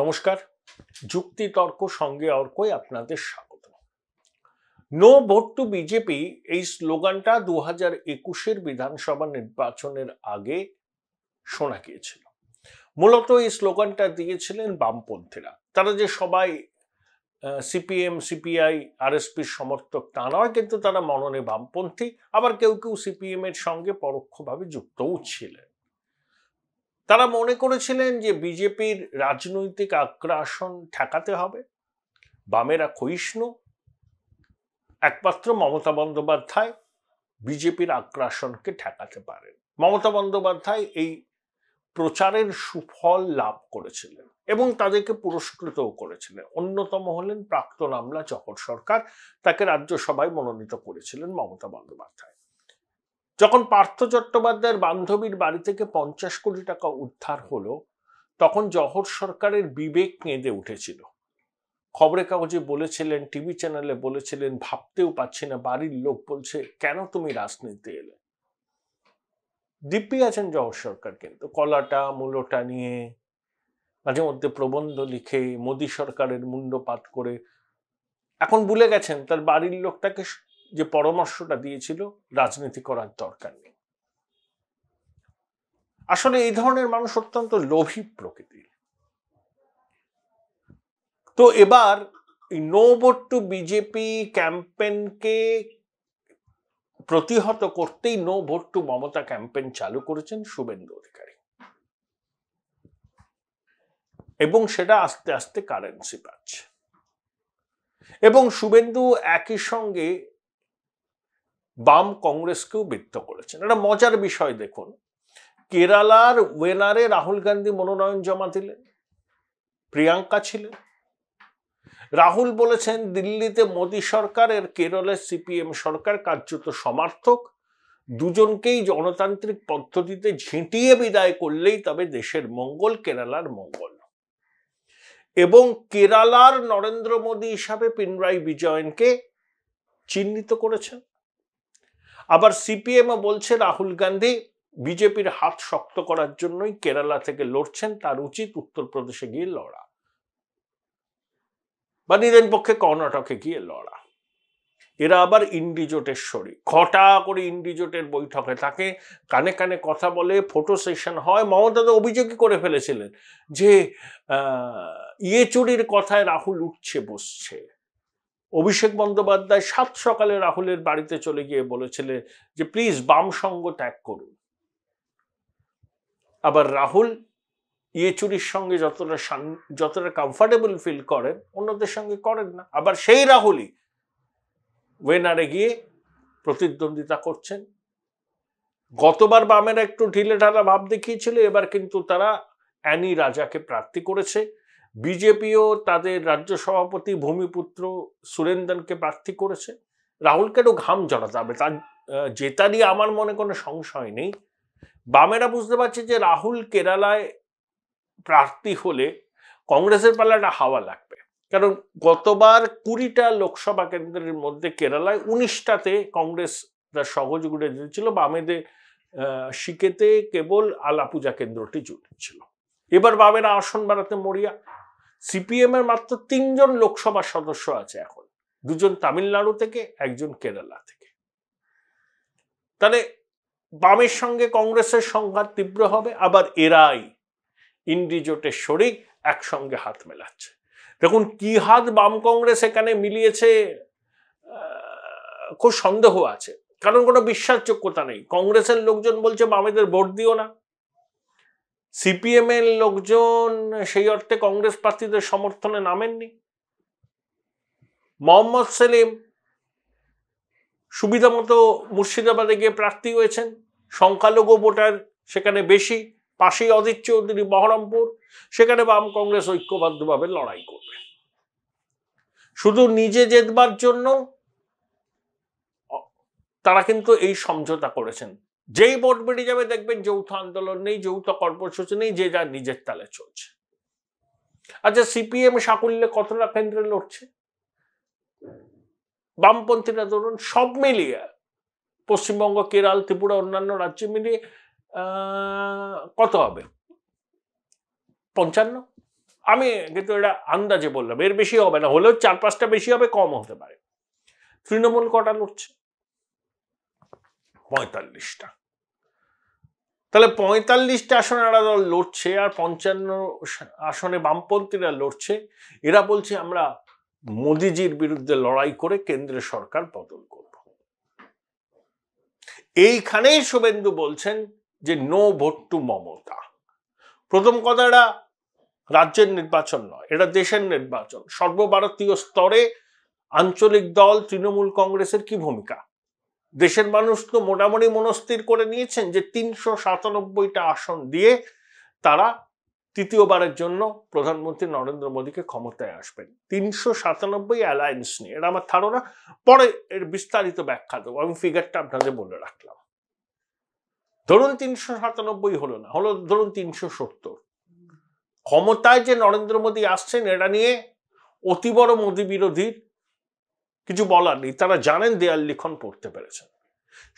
নমস্কার যুক্তি তর্ক সঙ্গে অর্কই আপনাদের স্বাগত নো ভোট টু বিজেপি এই স্লোগানটা দু হাজার একুশের বিধানসভা নির্বাচনের আগে শোনা গিয়েছিল মূলত এই স্লোগানটা দিয়েছিলেন বামপন্থীরা তারা যে সবাই সিপিএম সিপিআই পির সমর্থক তা নয় কিন্তু তারা মননে বামপন্থী আবার কেউ কেউ সিপিএমের সঙ্গে পরোক্ষভাবে যুক্তও ছিলেন তারা মনে করেছিলেন যে বিজেপির রাজনৈতিক আগ্রাসন ঠেকাতে হবে বামেরা ক্ষয়িষ্ণু একমাত্র মমতা বন্দ্যোপাধ্যায় বিজেপির আগ্রাসনকে ঠেকাতে পারেন মমতা বন্দ্যোপাধ্যায় এই প্রচারের সুফল লাভ করেছিলেন এবং তাদেরকে পুরস্কৃতও করেছিলেন অন্যতম হলেন প্রাক্তন আমলা চকর সরকার তাকে রাজ্যসভায় মনোনীত করেছিলেন মমতা বন্দ্যোপাধ্যায় যখন পার্থ চট্টোপাধ্যায়ের বান্ধবীর বাড়ি থেকে পঞ্চাশ কোটি টাকা উদ্ধার হলো তখন জহর সরকারের বিবেক কেঁদে উঠেছিল খবরের কাগজে বলেছিলেন টিভি চ্যানেলে বলেছিলেন ভাবতেও পাচ্ছি না বাড়ির লোক বলছে কেন তুমি রাজনীতি এলে দিব্যি আছেন জহর সরকার কিন্তু কলাটা মূলটা নিয়ে মাঝে মধ্যে প্রবন্ধ লিখে মোদী সরকারের মুন্ডপাত করে এখন ভুলে গেছেন তার বাড়ির লোকটাকে যে পরামর্শটা দিয়েছিল রাজনীতি করার দরকার নেই আসলে এই ধরনের মানুষ অত্যন্ত লোভী প্রকৃতির তো এবার নো ভোট টু বিজেপি ক্যাম্পেনকে প্রতিহত করতেই no vote to Mamata campaign চালু করেছেন শুভেন্দু অধিকারী এবং সেটা আস্তে আস্তে কারেন্সি পাচ্ছে এবং শুভেন্দু একই সঙ্গে বাম কংগ্রেসকেও বৃত্ত করেছেন এটা মজার বিষয় দেখুন কেরালার ওয়েনারে রাহুল গান্ধী মনোনয়ন জমা দিলেন প্রিয়াঙ্কা ছিলেন রাহুল বলেছেন দিল্লিতে মোদী সরকার এর কেরলের সিপিএম সরকার কার্যত সমার্থক দুজনকেই জনতান্ত্রিক পদ্ধতিতে ঝেঁটিয়ে বিদায় করলেই তবে দেশের মঙ্গল কেরালার মঙ্গল এবং কেরালার নরেন্দ্র মোদী হিসাবে পিনরাই বিজয়নকে চিহ্নিত করেছেন আবার সিপিএমও বলছে রাহুল গান্ধী বিজেপির হাত শক্ত করার জন্যই কেরালা থেকে লড়ছেন তার উচিত উত্তরপ্রদেশে গিয়ে লড়া বা নিজের পক্ষে কর্ণাটকে গিয়ে লড়া এরা আবার ইন্ডিজোটের শরী ঘটা করে ইন্ডিজোটের বৈঠকে থাকে কানে কানে কথা বলে ফটো সেশন হয় মমতা তো অভিযোগই করে ফেলেছিলেন যে ইয়ে চুরির কথায় রাহুল উঠছে বসছে অভিষেক বন্দ্যোপাধ্যায় সাত সকালে রাহুলের বাড়িতে চলে গিয়ে বলেছিলেন যে প্লিজ বাম সঙ্গ ত্যাগ করুন আবার রাহুল ইয়েচুরির সঙ্গে যতটা যতটা কমফর্টেবল ফিল করেন অন্যদের সঙ্গে করেন না আবার সেই রাহুলই ওয়েনারে গিয়ে প্রতিদ্বন্দ্বিতা করছেন গতবার বামের একটু ঢিলে ঢালা ভাব দেখিয়েছিল এবার কিন্তু তারা অ্যানি রাজাকে প্রার্থী করেছে বিজেপিও তাদের রাজ্য সভাপতি ভূমিপুত্র সুরেন্দনকে প্রার্থী করেছে রাহুলকেও ঘাম জড়াতে হবে তার জেতারই নিয়ে আমার মনে কোনো সংশয় নেই বামেরা বুঝতে পারছে যে রাহুল কেরালায় প্রার্থী হলে কংগ্রেসের পাল্লাটা একটা হাওয়া লাগবে কারণ গতবার কুড়িটা লোকসভা কেন্দ্রের মধ্যে কেরালায় উনিশটাতে কংগ্রেস তার সহযোগিতা দিয়েছিল বামেদের শিকেতে কেবল আলাপূজা কেন্দ্রটি জুটেছিল এবার পাবে আসন বাড়াতে মরিয়া সিপিএম এর মাত্র তিনজন লোকসভা সদস্য আছে এখন দুজন তামিলনাড়ু থেকে একজন কেরালা থেকে তাহলে বামের সঙ্গে কংগ্রেসের সংঘাত তীব্র হবে আবার এরাই ইন্ডিজোটের শরিক একসঙ্গে হাত মেলাচ্ছে দেখুন কি হাত বাম কংগ্রেস এখানে মিলিয়েছে খুব সন্দেহ আছে কারণ কোনো বিশ্বাসযোগ্যতা নেই কংগ্রেসের লোকজন বলছে বামেদের ভোট দিও না সিপিএমের লোকজন সেই অর্থে কংগ্রেস প্রার্থীদের সমর্থনে নামেননি মোহাম্মদ সেলিম সুবিধা মতো মুর্শিদাবাদে গিয়ে প্রার্থী হয়েছেন সংখ্যালঘু ভোটার সেখানে বেশি পাশেই অজিত চৌধুরী বহরমপুর সেখানে বাম কংগ্রেস ঐক্যবদ্ধভাবে লড়াই করবে শুধু নিজে জেতবার জন্য তারা কিন্তু এই সমঝোতা করেছেন যেই ভোট বেড়ে যাবে দেখবেন যৌথ আন্দোলন নেই যৌথ কর্মসূচি নেই যে যার নিজের তালে চলছে আচ্ছা সিপিএম সাকুল্যে কতটা কেন্দ্রে লড়ছে বামপন্থীরা ধরুন সব মিলিয়ে পশ্চিমবঙ্গ কেরাল ত্রিপুরা অন্যান্য রাজ্যে মিলিয়ে কত হবে পঞ্চান্ন আমি কিন্তু এটা আন্দাজে বললাম এর বেশি হবে না হলেও চার পাঁচটা বেশি হবে কম হতে পারে তৃণমূল কটা লড়ছে পঁয়তাল্লিশটা তাহলে পঁয়তাল্লিশটা আসনে এরা দল লড়ছে আর পঞ্চান্ন আসনে বামপন্থীরা লড়ছে এরা বলছে আমরা মোদিজির বিরুদ্ধে লড়াই করে কেন্দ্রের সরকার বদল করব এইখানেই শুভেন্দু বলছেন যে নো ভোট টু মমতা প্রথম কথা এরা রাজ্যের নির্বাচন নয় এটা দেশের নির্বাচন সর্বভারতীয় স্তরে আঞ্চলিক দল তৃণমূল কংগ্রেসের কি ভূমিকা দেশের মানুষ তো মোটামুটি মনস্থির করে নিয়েছেন যে তিনশো সাতানব্বইটা আসন দিয়ে তারা তৃতীয়বারের জন্য প্রধানমন্ত্রী নরেন্দ্র মোদীকে ক্ষমতায় আসবেন তিনশো সাতানব্বই অ্যালায়েন্স নিয়ে এটা আমার ধারণা পরে এর বিস্তারিত ব্যাখ্যা দেবো আমি ফিগারটা আপনাদের বলে রাখলাম ধরুন তিনশো সাতানব্বই হলো না হলো ধরুন তিনশো সত্তর ক্ষমতায় যে নরেন্দ্র মোদী আসছেন এটা নিয়ে অতি বড় মোদী বিরোধীর কিছু বলার নেই তারা জানেন দেয়াল লিখন পড়তে পেরেছেন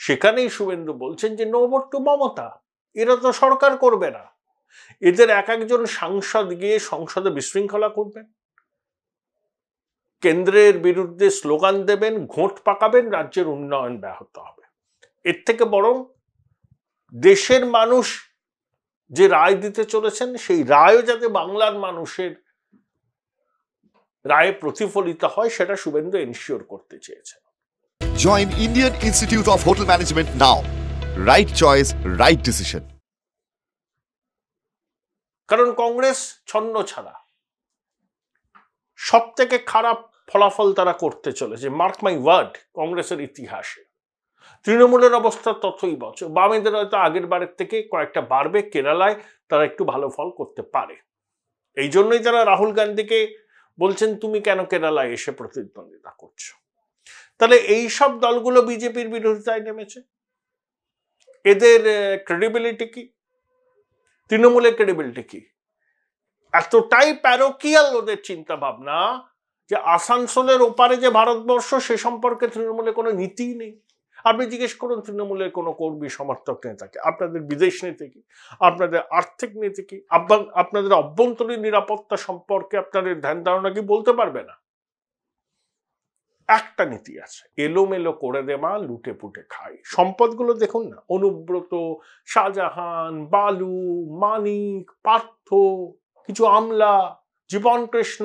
সেখানেই শুভেন্দু বলছেন যে নো টু মমতা এরা তো সরকার করবে না এদের এক একজন সাংসদ গিয়ে সংসদে বিশৃঙ্খলা করবেন কেন্দ্রের বিরুদ্ধে স্লোগান দেবেন ঘোট পাকাবেন রাজ্যের উন্নয়ন ব্যাহত হবে এর থেকে বরং দেশের মানুষ যে রায় দিতে চলেছেন সেই রায়ও যাতে বাংলার মানুষের রায়ে প্রতিফলিত হয় সেটা শুভেন্দু এনশিওর করতে চেয়েছেন join Indian Institute of Hotel Management now right choice right decision কারণ কংগ্রেস ছন্ন ছাড়া সব থেকে খারাপ ফলাফল তারা করতে চলেছে মার্ক মাই ওয়ার্ড কংগ্রেসের ইতিহাসে তৃণমূলের অবস্থা ততই বছর বামেদের হয়তো আগের বারের থেকে কয়েকটা বাড়বে কেরালায় তারা একটু ভালো ফল করতে পারে এই জন্যই তারা রাহুল গান্ধীকে বলছেন তুমি কেন কেরালায় এসে প্রতিদ্বন্দ্বিতা করছো তাহলে এই সব দলগুলো বিজেপির বিরোধিতায় নেমেছে এদের ক্রেডিবিলিটি কি তৃণমূলের ক্রেডিবিলিটি কি এতটাই প্যারোকিয়াল ওদের চিন্তা ভাবনা যে আসানসোলের ওপারে যে ভারতবর্ষ সে সম্পর্কে তৃণমূলে কোনো নীতিই নেই আপনি জিজ্ঞেস করুন তৃণমূলের কোনো কর্মী সমর্থক নেতাকে আপনাদের বিদেশ নীতি কি আপনাদের আর্থিক নীতি কি আপনাদের অভ্যন্তরীণ নিরাপত্তা সম্পর্কে আপনাদের ধ্যান ধারণা কি বলতে পারবে না একটা নীতি আছে এলোমেলো করে দেমা লুটে পুটে খাই সম্পদগুলো দেখুন না অনুব্রত শাহজাহান বালু মানিক পার্থ কিছু আমলা জীবন কৃষ্ণ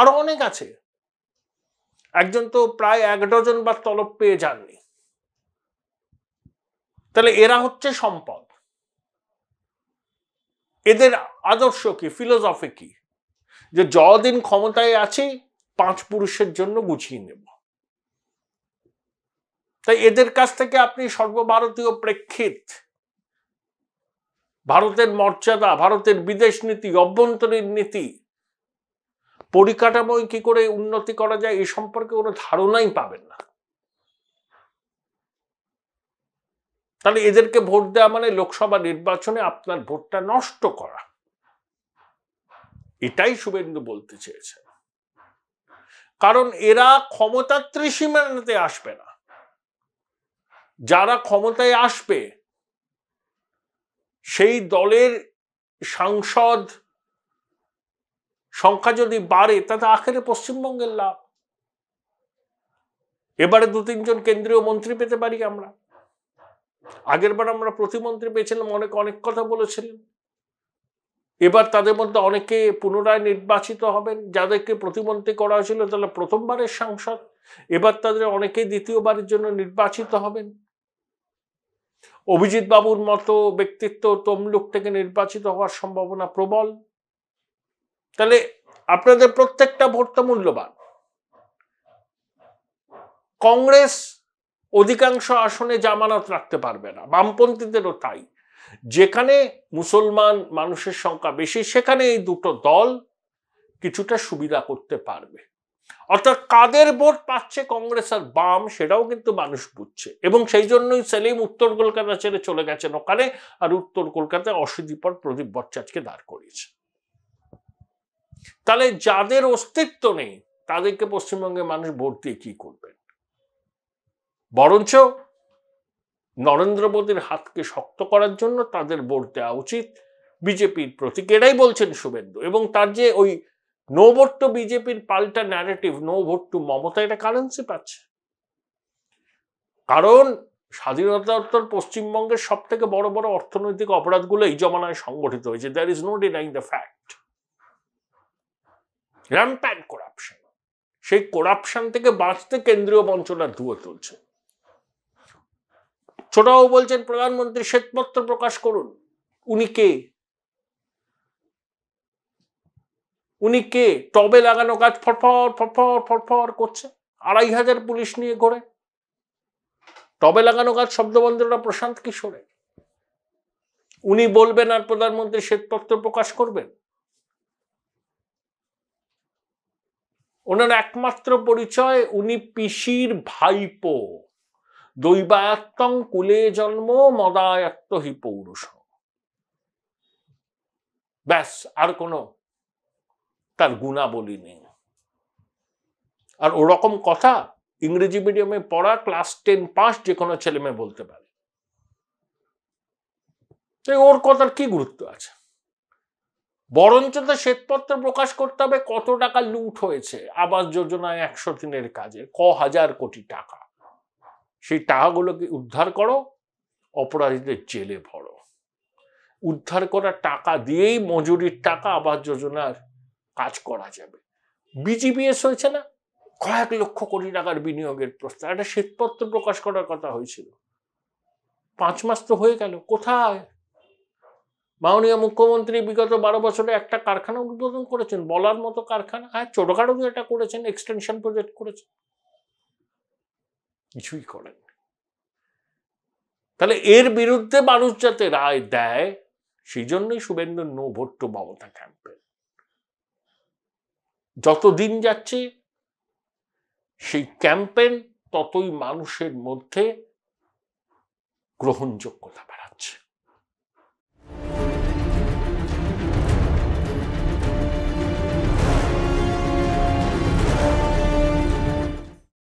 আরো অনেক আছে একজন তো প্রায় এক ডজন বা তলব পেয়ে যাননি তাহলে এরা হচ্ছে সম্পদ এদের আদর্শ কি ফিলোজফি কি যে যদিন ক্ষমতায় আছি পাঁচ পুরুষের জন্য গুছিয়ে নেব তাই এদের কাছ থেকে আপনি সর্বভারতীয় প্রেক্ষিত ভারতের মর্যাদা ভারতের বিদেশ নীতি অভ্যন্তরীণ নীতি পরিকাঠামোয় কি করে উন্নতি করা যায় এ সম্পর্কে কোনো ধারণাই পাবেন না তাহলে এদেরকে ভোট দেওয়া মানে লোকসভা নির্বাচনে আপনার ভোটটা নষ্ট করা এটাই শুভেন্দু বলতে চেয়েছেন কারণ এরা ক্ষমতা ত্রিসীমানাতে আসবে না যারা ক্ষমতায় আসবে সেই দলের সাংসদ সংখ্যা যদি বাড়ে তাতে আখেরে পশ্চিমবঙ্গের লাভ এবারে দু তিনজন কেন্দ্রীয় মন্ত্রী পেতে পারি আমরা আগের বার আমরা প্রতিমন্ত্রী পেয়েছিলাম অনেক অনেক কথা বলেছিলেন এবার তাদের মধ্যে অনেকে পুনরায় নির্বাচিত হবেন যাদেরকে প্রতিমন্ত্রী করা হয়েছিল তাহলে প্রথমবারের সাংসদ এবার তাদের অনেকেই দ্বিতীয়বারের জন্য নির্বাচিত হবেন অভিজিৎ বাবুর মতো ব্যক্তিত্ব তমলুক থেকে নির্বাচিত হওয়ার সম্ভাবনা প্রবল তাহলে আপনাদের প্রত্যেকটা ভোটটা মূল্যবান কংগ্রেস অধিকাংশ আসনে জামানত রাখতে পারবে না বামপন্থীদেরও তাই যেখানে মুসলমান মানুষের সংখ্যা বেশি সেখানে এই দুটো দল কিছুটা সুবিধা করতে পারবে অর্থাৎ কাদের ভোট পাচ্ছে কংগ্রেস আর বাম সেটাও কিন্তু মানুষ বুঝছে এবং সেই জন্যই সেলিম উত্তর কলকাতা ছেড়ে চলে গেছেন ওখানে আর উত্তর কলকাতায় অসুদীপর প্রদীপ ভট্টাচার্যকে দাঁড় করিয়েছে তাহলে যাদের অস্তিত্ব নেই তাদেরকে পশ্চিমবঙ্গের মানুষ ভোট দিয়ে কি করবেন বরঞ্চ নরেন্দ্র মোদীর হাতকে শক্ত করার জন্য তাদের ভোট দেওয়া উচিত বিজেপির প্রতীক এটাই বলছেন শুভেন্দু এবং তার যে ওই নো ভোট টু বিজেপির পাল্টা narrative no vote to Mamata এটা কারেন্সি পাচ্ছে কারণ স্বাধীনতাত্তর পশ্চিমবঙ্গের সব থেকে বড় বড় অর্থনৈতিক অপরাধগুলো এই জমানায় সংগঠিত হয়েছে there is no denying the fact rampant corruption সেই করাপশন থেকে বাঁচতে কেন্দ্রীয় মন্ত্রণা ধুয়ে চলছে ছোটবাবু বলছেন প্রধানমন্ত্রী শ্বেতপত্র প্রকাশ করুন উনি কে উনি কে টবে লাগানো কাজ ফরফর ফরফর ফরফর করছে আড়াই হাজার পুলিশ নিয়ে ঘোরে টবে লাগানো গাছ শব্দবন্ধুরা প্রশান্ত কিশোরে উনি বলবেন আর প্রধানমন্ত্রী শ্বেতপত্র প্রকাশ করবেন ওনার একমাত্র পরিচয় উনি পিসির ভাইপো দৈবায়ত্তং কুলে জন্ম মদায়ত্ত হি পৌরুষ ব্যাস আর কোনো তার গুণাবলী নেই আর ওরকম কথা ইংরেজি মিডিয়ামে পড়া ক্লাস টেন পাস যে কোনো ছেলে মেয়ে বলতে পারে ওর কথার কি গুরুত্ব আছে বরঞ্চ তো শ্বেতপত্র প্রকাশ করতে হবে কত টাকা লুট হয়েছে আবাস যোজনায় একশো দিনের কাজে ক হাজার কোটি টাকা সেই টাকাগুলোকে উদ্ধার করো অপরাধীদের জেলে ভরো উদ্ধার করা টাকা দিয়েই মজুরির টাকা আবাস যোজনার কাজ করা যাবে বিজিবিএস হয়েছে না কয়েক লক্ষ কোটি টাকার বিনিয়োগের প্রস্তাব একটা শ্বেতপত্র প্রকাশ করার কথা হয়েছিল পাঁচ মাস তো হয়ে গেল কোথায় মাননীয় মুখ্যমন্ত্রী বিগত বারো বছরে একটা কারখানা উদ্বোধন করেছেন বলার মতো কারখানা হ্যাঁ ছোটখাটো দু একটা করেছেন এক্সটেনশন প্রজেক্ট করেছেন কিছুই করেন তাহলে এর বিরুদ্ধে মানুষ যাতে রায় দেয় সেই জন্যই Suvendu no vote Mamata campaign যতদিন যাচ্ছে সেই ক্যাম্পেন ততই মানুষের মধ্যে গ্রহণযোগ্যতা বাড়াচ্ছে